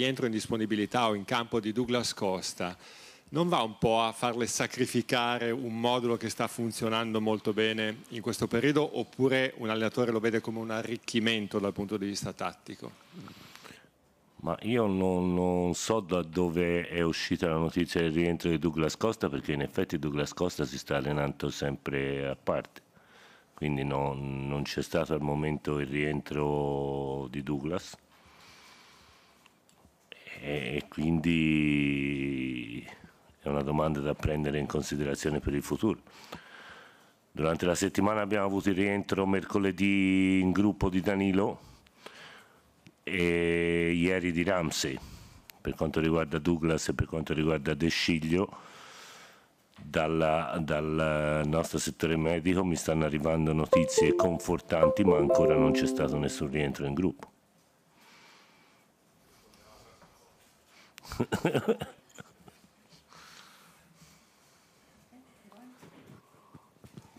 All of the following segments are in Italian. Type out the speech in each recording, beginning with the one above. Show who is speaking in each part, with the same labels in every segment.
Speaker 1: rientro in disponibilità o in campo di Douglas Costa non va un po' a farle sacrificare un modulo che sta funzionando molto bene in questo periodo oppure un allenatore lo vede come un arricchimento dal punto di vista tattico?
Speaker 2: Ma io non, non so da dove è uscita la notizia del rientro di Douglas Costa perché in effetti Douglas Costa si sta allenando sempre a parte quindi no, non c'è stato al momento il rientro di Douglas e quindi è una domanda da prendere in considerazione per il futuro. Durante la settimana abbiamo avuto il rientro mercoledì in gruppo di Danilo e ieri di Ramsey per quanto riguarda Douglas e per quanto riguarda De Sciglio. Dalla, dal nostro settore medico mi stanno arrivando notizie confortanti ma ancora non c'è stato nessun rientro in gruppo.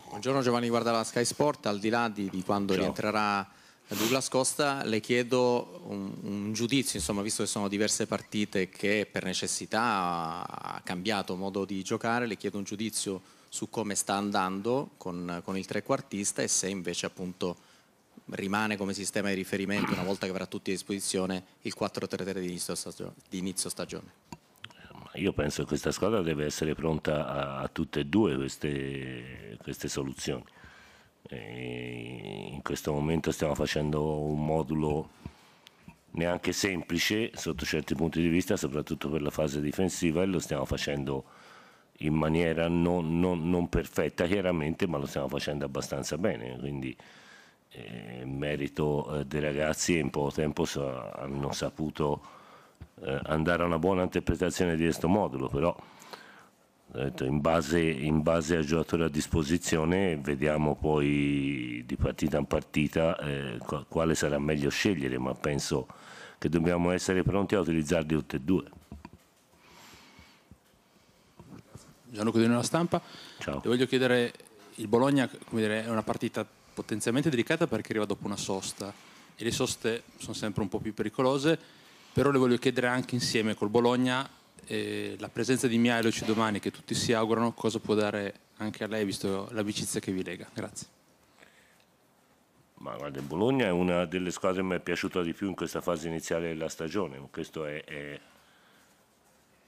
Speaker 1: Buongiorno Giovanni, guarda la Sky Sport, al di là di, di quando Ciao. rientrerà Douglas Costa, le chiedo un, un, giudizio, insomma, visto che sono diverse partite che per necessità ha cambiato modo di giocare, le chiedo un giudizio su come sta andando con, con il trequartista e se invece appunto rimane come sistema di riferimento una volta che avrà tutti a disposizione il 4-3-3 di inizio stagione. Di inizio stagione
Speaker 2: eh, io penso che questa squadra deve essere pronta a, a tutte e due queste, queste soluzioni. E in questo momento stiamo facendo un modulo neanche semplice sotto certi punti di vista, soprattutto per la fase difensiva, e lo stiamo facendo in maniera non, non, non perfetta chiaramente, ma lo stiamo facendo abbastanza bene. Quindi eh, merito eh, dei ragazzi in poco tempo so, hanno saputo eh, andare a una buona interpretazione di questo modulo, però in base, in base al giocatore a disposizione vediamo poi di partita in partita eh, quale sarà meglio scegliere, ma penso che dobbiamo essere pronti a utilizzarli tutti e due. Gianluca Di Nella
Speaker 1: Stampa, Ciao. ti voglio chiedere, il Bologna dire, è una partita potenzialmente delicata perché arriva dopo una sosta e le soste sono sempre un po' più pericolose, però le voglio chiedere anche insieme col Bologna eh, la presenza di Miailoci domani che tutti si augurano cosa può dare anche a lei visto l'amicizia che vi lega. Grazie.
Speaker 2: Ma guarda, Bologna è una delle squadre che mi è piaciuta di più in questa fase iniziale della stagione, questo è, è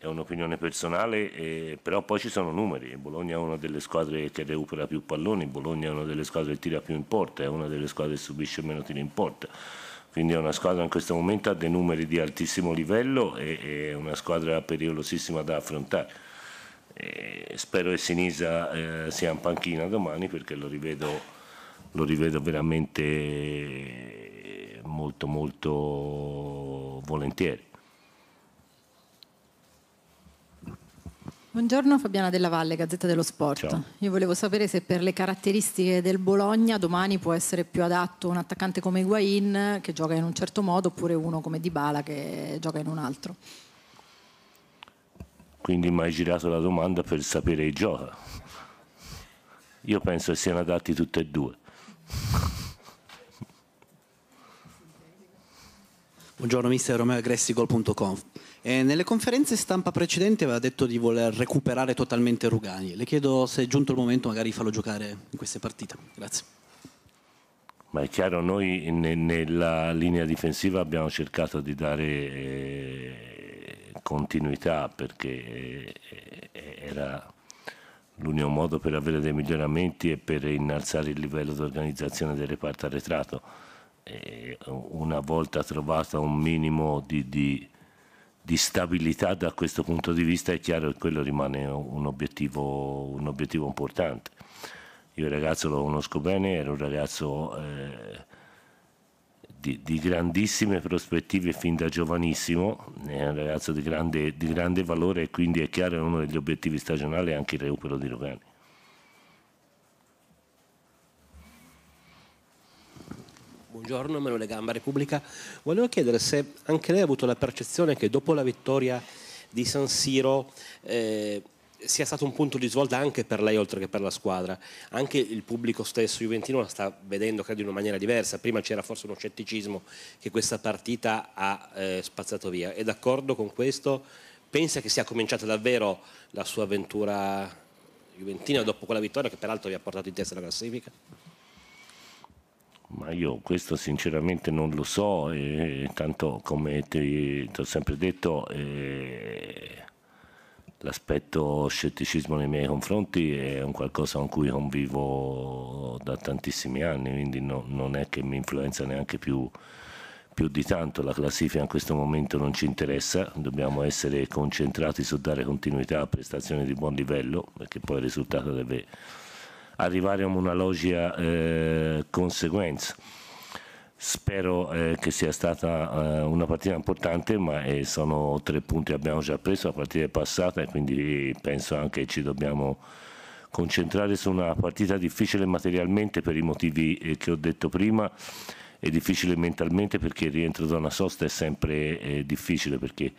Speaker 2: è un'opinione personale, eh, però poi ci sono numeri, Bologna è una delle squadre che recupera più palloni, Bologna è una delle squadre che tira più in porta, è una delle squadre che subisce meno tiri in porta, quindi è una squadra in questo momento ha dei numeri di altissimo livello e è una squadra pericolosissima da affrontare. E eh, spero che Sinisa eh, sia in panchina domani perché lo rivedo, lo rivedo veramente molto molto volentieri.
Speaker 1: Buongiorno Fabiana Della Valle, Gazzetta dello Sport. Ciao. Io volevo sapere se per le caratteristiche del Bologna domani può essere più adatto un attaccante come Higuain che gioca in un certo modo oppure uno come Dybala che gioca in un altro.
Speaker 2: Quindi mi hai girato la domanda per sapere chi gioca. Io penso che siano adatti tutti e due.
Speaker 1: Buongiorno mister Romeo Gressigol.com e nelle conferenze stampa precedenti aveva detto di voler recuperare totalmente Rugani. Le chiedo se è giunto il momento magari di farlo giocare in queste partite. Grazie.
Speaker 2: Ma è chiaro, noi nella linea difensiva abbiamo cercato di dare eh, continuità perché eh, eh, era l'unico modo per avere dei miglioramenti e per innalzare il livello di organizzazione del reparto arretrato. una volta trovato un minimo di, di di stabilità da questo punto di vista è chiaro che quello rimane un obiettivo, un obiettivo importante. Io il ragazzo lo conosco bene, era un ragazzo eh, di, di, grandissime prospettive fin da giovanissimo, è un ragazzo di grande, di grande valore e quindi è chiaro che uno degli obiettivi stagionali è anche il recupero di Rogani. Buongiorno, Emanuele Gamba, Repubblica. Volevo chiedere se anche lei ha avuto la percezione
Speaker 1: che dopo la vittoria di San Siro eh, sia stato un punto di svolta anche per lei oltre che per la squadra. Anche il pubblico stesso juventino la sta vedendo, credo, in una maniera diversa. Prima c'era forse uno scetticismo che questa partita ha eh, spazzato via. È
Speaker 2: d'accordo con questo? Pensa che sia cominciata davvero la sua avventura juventina dopo quella vittoria che peraltro vi ha portato in testa la classifica? io questo sinceramente non lo so, eh, tanto come ti, ti, ho sempre detto eh, l'aspetto scetticismo nei miei confronti è un qualcosa con cui convivo da tantissimi anni, quindi no, non è che mi influenza neanche più, più di tanto, la classifica in questo momento non ci interessa, dobbiamo essere concentrati su dare continuità a prestazioni di buon livello, perché poi il risultato deve arrivare a una logica eh, conseguenza. Spero eh, che sia stata eh, una partita importante, ma eh, sono tre punti che abbiamo già preso la partita è passata e quindi penso anche che ci dobbiamo concentrare su una partita difficile materialmente per i motivi eh, che ho detto prima e difficile mentalmente perché il rientro da una sosta è sempre eh, difficile perché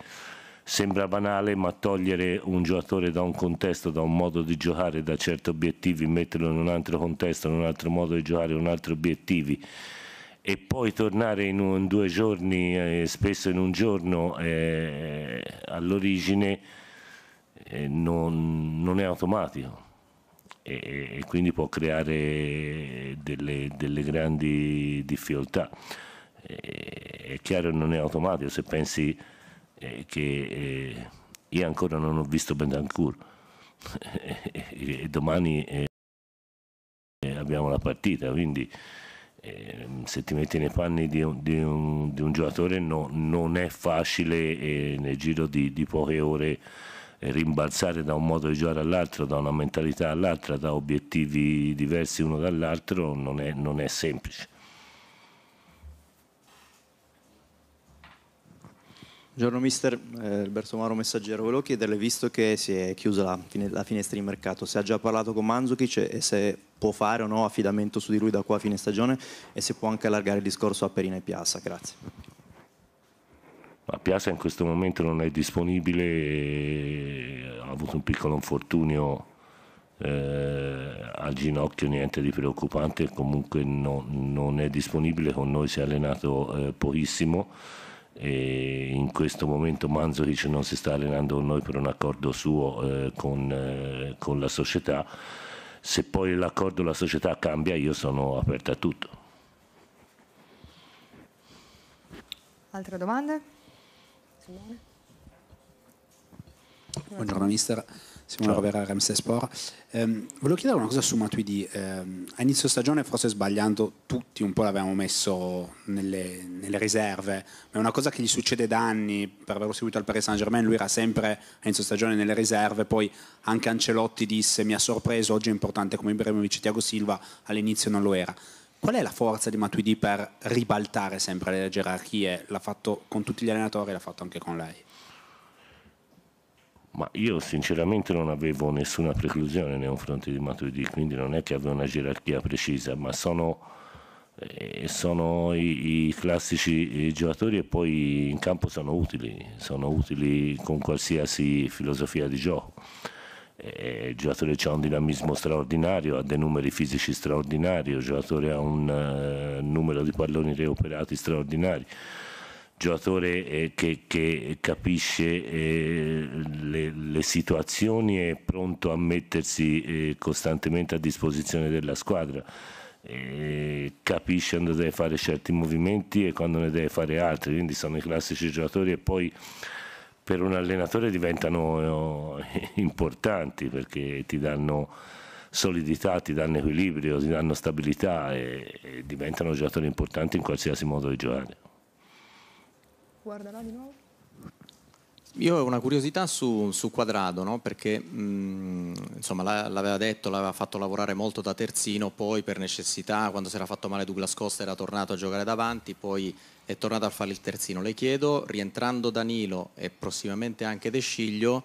Speaker 2: Sembra banale, ma togliere un giocatore da un contesto, da un modo di giocare, da certi obiettivi, metterlo in un altro contesto, in un altro modo di giocare, in un altro obiettivi e poi tornare in, un, in due giorni, eh, spesso in un giorno, eh, all'origine eh, non, non, è automatico e, e quindi può creare delle, delle grandi difficoltà. Eh, è chiaro non è automatico se pensi eh, che io ancora non ho visto Bentancur e domani eh, abbiamo la partita, quindi ehm, se ti metti nei panni di un, di un, di un giocatore no, non è facile eh, nel giro di, di poche ore eh, rimbalzare da un modo di giocare all'altro, da una mentalità all'altra, da obiettivi diversi uno dall'altro, non non è semplice. Buongiorno mister,
Speaker 1: eh, Alberto Maro Messaggero, volevo chiederle, visto che si è chiusa la, fine, la, finestra di mercato, se ha già parlato con Manzukic e se può fare o no affidamento su di lui da qua a fine stagione e se può anche allargare il discorso a Perina e Piazza, grazie.
Speaker 2: Ma Piazza in questo momento non è disponibile, eh, ha avuto un piccolo infortunio eh, al ginocchio, niente di preoccupante, comunque no, non è disponibile, con noi si è allenato eh, pochissimo e in questo momento Manzoric non si sta allenando con noi per un accordo suo eh, con, eh, con, la società. Se poi l'accordo la società cambia io sono aperto a tutto.
Speaker 1: Altre domande? Simone? Buongiorno mister, Simone Ciao. Rovera, RMC Sport. Eh, volevo chiedere una cosa su Matuidi. Eh, a inizio stagione, forse sbagliando, tutti un po' l'avevamo messo nelle, nelle, riserve, ma è una cosa che gli succede da anni per averlo seguito al Paris Saint Germain. Lui era sempre a inizio stagione nelle riserve, poi anche Ancelotti disse mi ha sorpreso, oggi è importante come Ibrahimovic e Tiago Silva, all'inizio non lo era. Qual è la forza di Matuidi per ribaltare sempre le gerarchie? L'ha fatto con tutti gli allenatori, l'ha fatto anche con lei.
Speaker 2: Ma io sinceramente non avevo nessuna preclusione nei confronti di Matuidi, quindi non è che avevo una gerarchia precisa, ma sono, eh, sono i, i, classici eh, giocatori e poi in campo sono utili, sono utili con qualsiasi filosofia di gioco. Eh, il giocatore ha un dinamismo straordinario, ha dei numeri fisici straordinari, il giocatore ha un eh, numero di palloni reoperati straordinari giocatore eh, che, che, capisce eh, le, le, situazioni e è pronto a mettersi eh, costantemente a disposizione della squadra. Eh, capisce quando deve fare certi movimenti e quando ne deve fare altri, quindi sono i classici giocatori e poi per un allenatore diventano eh, importanti perché ti danno solidità, ti danno equilibrio, ti danno stabilità e diventano giocatori importanti in qualsiasi modo di giocare.
Speaker 1: Guarda là di nuovo. Io ho una curiosità su, su Quadrado, no? perché mh, mm, insomma, l'aveva detto, l'aveva fatto lavorare molto da terzino, poi per necessità, quando si era fatto male Douglas Costa era tornato a giocare davanti, poi è tornato a fare il terzino. Le chiedo, rientrando Danilo e prossimamente anche De Sciglio,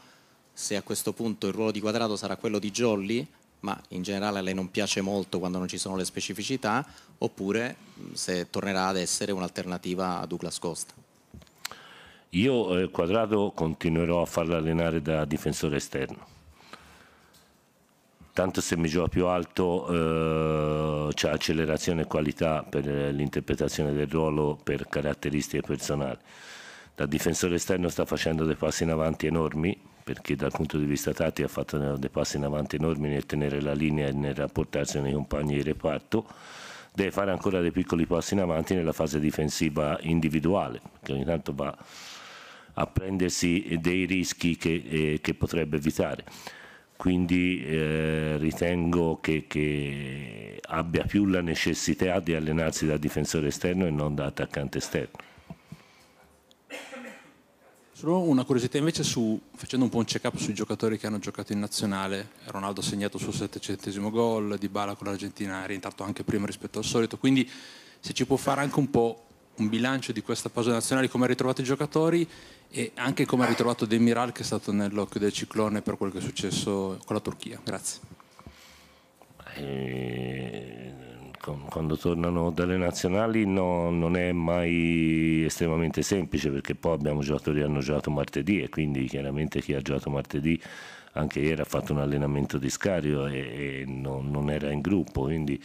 Speaker 1: se a questo punto il ruolo di Quadrado sarà quello di Jolly, ma in generale a lei non piace molto quando non ci sono le specificità, oppure mm, se tornerà ad essere un'alternativa a Douglas Costa.
Speaker 2: Io eh, Quadrado continuerò a farlo allenare da difensore esterno. Tanto se mi gioca più alto eh, c'è accelerazione e qualità per eh, l'interpretazione del ruolo, per caratteristiche personali. Da difensore esterno sta facendo dei passi in avanti enormi, perché dal punto di vista tattico ha fatto dei passi in avanti enormi nel tenere la linea e nel rapportarsi con i compagni di reparto deve fare ancora dei piccoli passi in avanti nella fase difensiva individuale, che ogni tanto va a prendersi dei rischi che, eh, che potrebbe evitare. Quindi eh, ritengo che, che, abbia più la necessità di allenarsi da difensore esterno e non da attaccante esterno. Solo
Speaker 1: una curiosità invece su, facendo un po' un check up sui giocatori che hanno giocato in nazionale, Ronaldo ha segnato il suo settecentesimo gol, Di Bala con l'Argentina è rientrato anche prima rispetto al solito, quindi se ci può fare anche un po' un bilancio di questa pausa nazionale, come ha ritrovato i giocatori e anche come ha ritrovato Demiral che è stato nell'occhio del ciclone per quello che è successo con la Turchia. Grazie.
Speaker 2: E... Eh, quando tornano dalle nazionali no, non è mai estremamente semplice perché poi abbiamo giocatori che hanno giocato martedì e quindi chiaramente chi ha giocato martedì anche ieri ha fatto un allenamento di scario e, e non, non era in gruppo. Quindi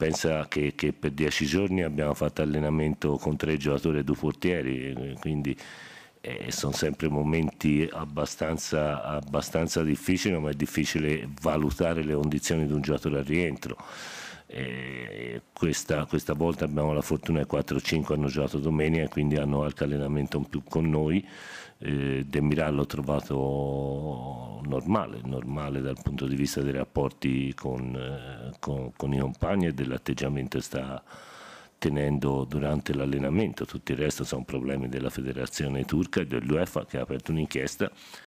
Speaker 2: pensa che, che, per dieci giorni abbiamo fatto allenamento con tre giocatori e due portieri, eh, quindi eh, sono sempre momenti abbastanza, abbastanza difficili, ma è difficile valutare le condizioni di un giocatore al rientro questa, questa, volta abbiamo la fortuna che 4-5 hanno giocato domenica e quindi hanno anche allenamento in più con noi. Eh, De l'ho trovato normale, normale dal punto di vista dei rapporti con, eh, con, con i compagni e dell'atteggiamento che sta tenendo durante l'allenamento. Tutto il resto sono problemi della federazione turca e dell'UEFA che ha aperto un'inchiesta